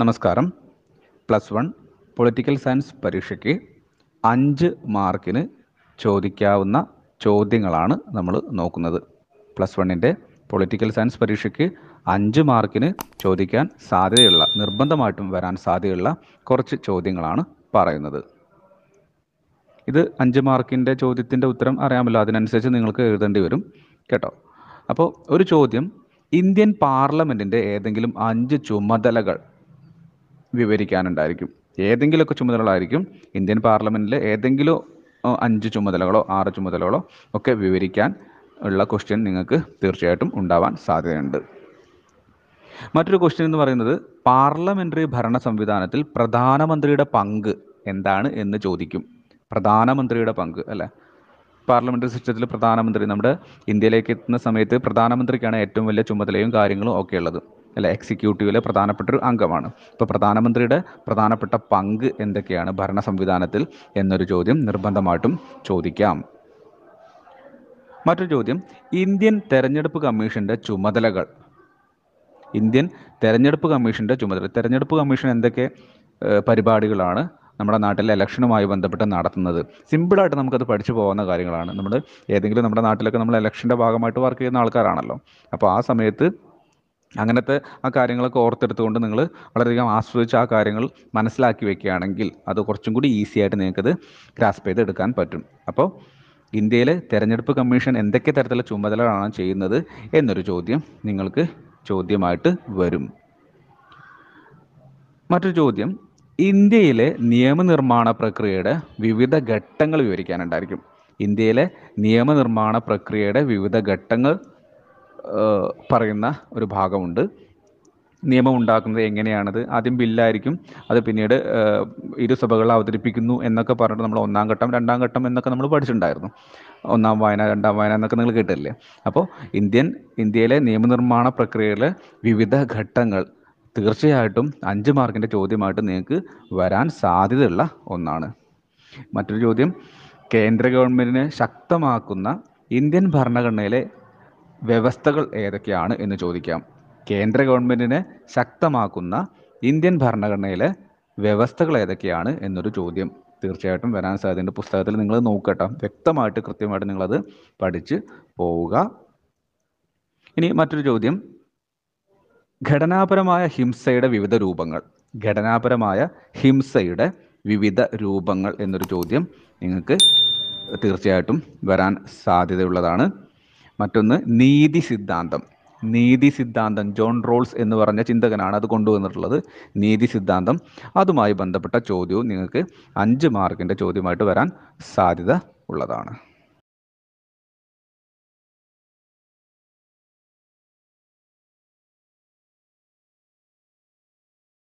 നമസ്കാരം plus one political science പരീക്ഷയ്ക്ക് അഞ്ച് മാർക്കിന് ചോദിക്കാവുന്ന ചോദ്യങ്ങളാണ് നമ്മൾ നോക്കുന്നത് പ്ലസ് വണ്ണിൻ്റെ പൊളിറ്റിക്കൽ സയൻസ് പരീക്ഷയ്ക്ക് അഞ്ച് മാർക്കിന് ചോദിക്കാൻ സാധ്യതയുള്ള നിർബന്ധമായിട്ടും വരാൻ സാധ്യതയുള്ള കുറച്ച് ചോദ്യങ്ങളാണ് പറയുന്നത് ഇത് അഞ്ച് മാർക്കിൻ്റെ ചോദ്യത്തിൻ്റെ ഉത്തരം അറിയാമല്ലോ അതിനനുസരിച്ച് നിങ്ങൾക്ക് എഴുതേണ്ടി വരും കേട്ടോ അപ്പോൾ ഒരു ചോദ്യം ഇന്ത്യൻ പാർലമെൻറ്റിൻ്റെ ഏതെങ്കിലും അഞ്ച് ചുമതലകൾ വിവരിക്കാനുണ്ടായിരിക്കും ഏതെങ്കിലുമൊക്കെ ചുമതലകളായിരിക്കും ഇന്ത്യൻ പാർലമെൻറ്റിലെ ഏതെങ്കിലും അഞ്ച് ചുമതലകളോ ആറ് ചുമതലകളോ ഒക്കെ വിവരിക്കാൻ ഉള്ള ക്വസ്റ്റ്യൻ നിങ്ങൾക്ക് തീർച്ചയായിട്ടും ഉണ്ടാവാൻ സാധ്യതയുണ്ട് മറ്റൊരു ക്വസ്റ്റ്യൻ എന്ന് പറയുന്നത് പാർലമെൻ്ററി ഭരണ സംവിധാനത്തിൽ പ്രധാനമന്ത്രിയുടെ പങ്ക് എന്താണ് എന്ന് ചോദിക്കും പ്രധാനമന്ത്രിയുടെ പങ്ക് അല്ലേ പാർലമെൻ്ററി സിസ്റ്റത്തിൽ പ്രധാനമന്ത്രി നമ്മുടെ ഇന്ത്യയിലേക്ക് എത്തുന്ന സമയത്ത് പ്രധാനമന്ത്രിക്കാണ് ഏറ്റവും വലിയ ചുമതലയും കാര്യങ്ങളും ഒക്കെ ഉള്ളത് അല്ല എക്സിക്യൂട്ടീവിലെ പ്രധാനപ്പെട്ട ഒരു അംഗമാണ് ഇപ്പോൾ പ്രധാനമന്ത്രിയുടെ പ്രധാനപ്പെട്ട പങ്ക് എന്തൊക്കെയാണ് ഭരണ സംവിധാനത്തിൽ എന്നൊരു ചോദ്യം നിർബന്ധമായിട്ടും ചോദിക്കാം മറ്റൊരു ചോദ്യം ഇന്ത്യൻ തെരഞ്ഞെടുപ്പ് കമ്മീഷൻ്റെ ചുമതലകൾ ഇന്ത്യൻ തെരഞ്ഞെടുപ്പ് കമ്മീഷൻ്റെ ചുമതല തെരഞ്ഞെടുപ്പ് കമ്മീഷൻ എന്തൊക്കെ പരിപാടികളാണ് നമ്മുടെ നാട്ടിലെ ഇലക്ഷനുമായി ബന്ധപ്പെട്ട് നടത്തുന്നത് സിമ്പിളായിട്ട് നമുക്കത് പഠിച്ചു പോകുന്ന കാര്യങ്ങളാണ് നമ്മൾ ഏതെങ്കിലും നമ്മുടെ നാട്ടിലൊക്കെ നമ്മൾ ഇലക്ഷൻ്റെ ഭാഗമായിട്ട് വർക്ക് ചെയ്യുന്ന ആൾക്കാരാണല്ലോ അപ്പോൾ ആ സമയത്ത് അങ്ങനത്തെ ആ കാര്യങ്ങളൊക്കെ ഓർത്തെടുത്തുകൊണ്ട് നിങ്ങൾ വളരെയധികം ആസ്വദിച്ച് ആ കാര്യങ്ങൾ മനസ്സിലാക്കി വെക്കുകയാണെങ്കിൽ അത് കുറച്ചും കൂടി ഈസി ആയിട്ട് നിങ്ങൾക്കത് ഗ്രാസ്പ് ചെയ്തെടുക്കാൻ പറ്റും അപ്പോൾ ഇന്ത്യയിലെ തെരഞ്ഞെടുപ്പ് കമ്മീഷൻ എന്തൊക്കെ തരത്തിലുള്ള ചുമതലകളാണ് ചെയ്യുന്നത് എന്നൊരു ചോദ്യം നിങ്ങൾക്ക് ചോദ്യമായിട്ട് വരും മറ്റൊരു ചോദ്യം ഇന്ത്യയിലെ നിയമനിർമ്മാണ പ്രക്രിയയുടെ വിവിധ ഘട്ടങ്ങൾ വിവരിക്കാനുണ്ടായിരിക്കും ഇന്ത്യയിലെ നിയമനിർമ്മാണ പ്രക്രിയയുടെ വിവിധ ഘട്ടങ്ങൾ പറയുന്ന ഒരു ഭാഗമുണ്ട് നിയമം ഉണ്ടാക്കുന്നത് എങ്ങനെയാണത് ആദ്യം ബില്ലായിരിക്കും അത് പിന്നീട് ഇരുസഭകൾ അവതരിപ്പിക്കുന്നു എന്നൊക്കെ പറഞ്ഞിട്ട് നമ്മൾ ഒന്നാം ഘട്ടം രണ്ടാം ഘട്ടം എന്നൊക്കെ നമ്മൾ പഠിച്ചിട്ടുണ്ടായിരുന്നു ഒന്നാം വായന രണ്ടാം വായന എന്നൊക്കെ നിങ്ങൾ കേട്ടില്ലേ അപ്പോൾ ഇന്ത്യൻ ഇന്ത്യയിലെ നിയമനിർമ്മാണ പ്രക്രിയയിലെ വിവിധ ഘട്ടങ്ങൾ തീർച്ചയായിട്ടും അഞ്ച് മാർക്കിൻ്റെ ചോദ്യമായിട്ട് നിങ്ങൾക്ക് വരാൻ സാധ്യതയുള്ള ഒന്നാണ് മറ്റൊരു ചോദ്യം കേന്ദ്ര ഗവൺമെൻറ്റിനെ ശക്തമാക്കുന്ന ഇന്ത്യൻ ഭരണഘടനയിലെ വ്യവസ്ഥകൾ ഏതൊക്കെയാണ് എന്ന് ചോദിക്കാം കേന്ദ്ര ഗവൺമെൻറ്റിനെ ശക്തമാക്കുന്ന ഇന്ത്യൻ ഭരണഘടനയിലെ വ്യവസ്ഥകൾ ഏതൊക്കെയാണ് എന്നൊരു ചോദ്യം തീർച്ചയായിട്ടും വരാൻ സാധ്യതയുണ്ട് പുസ്തകത്തിൽ നിങ്ങൾ നോക്കട്ടെ വ്യക്തമായിട്ട് കൃത്യമായിട്ട് നിങ്ങളത് പഠിച്ച് പോവുക ഇനി മറ്റൊരു ചോദ്യം ഘടനാപരമായ ഹിംസയുടെ വിവിധ രൂപങ്ങൾ ഘടനാപരമായ ഹിംസയുടെ വിവിധ രൂപങ്ങൾ എന്നൊരു ചോദ്യം നിങ്ങൾക്ക് തീർച്ചയായിട്ടും വരാൻ സാധ്യതയുള്ളതാണ് മറ്റൊന്ന് നീതി സിദ്ധാന്തം നീതി സിദ്ധാന്തം ജോൺ റോൾസ് എന്ന് പറഞ്ഞ ചിന്തകനാണ് അത് കൊണ്ടുവന്നിട്ടുള്ളത് നീതി സിദ്ധാന്തം അതുമായി ബന്ധപ്പെട്ട ചോദ്യവും നിങ്ങൾക്ക് അഞ്ച് മാർക്കിൻ്റെ ചോദ്യമായിട്ട് വരാൻ സാധ്യത ഉള്ളതാണ്